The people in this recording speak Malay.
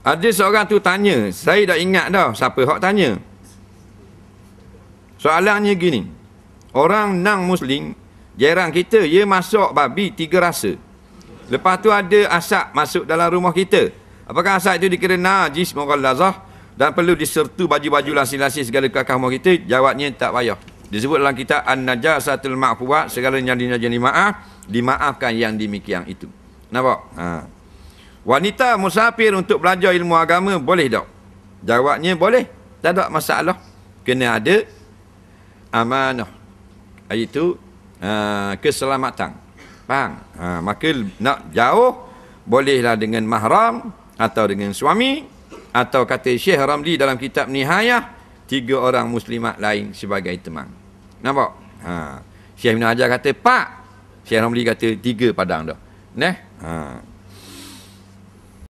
Ada seorang tu tanya, saya dah ingat dah siapa hak tanya. Soalannya gini. Orang nang muslim jiran kita ia masuk babi tiga rasa. Lepas tu ada asap masuk dalam rumah kita. Apakah asap itu dikira najis mughallazah dan perlu disertu baju-baju lasi-lasi segala kakak rumah kita? Jawabnya tak payah. Disebut dalam kitab An-Najasatul Ma'fuat segala yang dinajani ma'af dimaafkan yang demikian itu. Nampak? Haa. Wanita musafir untuk belajar ilmu agama boleh tak? Jawabnya boleh. Tak ada masalah. Kena ada amanah. Iaitu aa, ah, keselamatan. Faham? Ha, maka nak jauh bolehlah dengan mahram atau dengan suami atau kata Syekh Ramli dalam kitab Nihayah tiga orang muslimat lain sebagai teman. Nampak? Ha. Syekh Ibn Hajar kata, Pak! Syekh Ramli kata, tiga padang dah. Neh? Haa.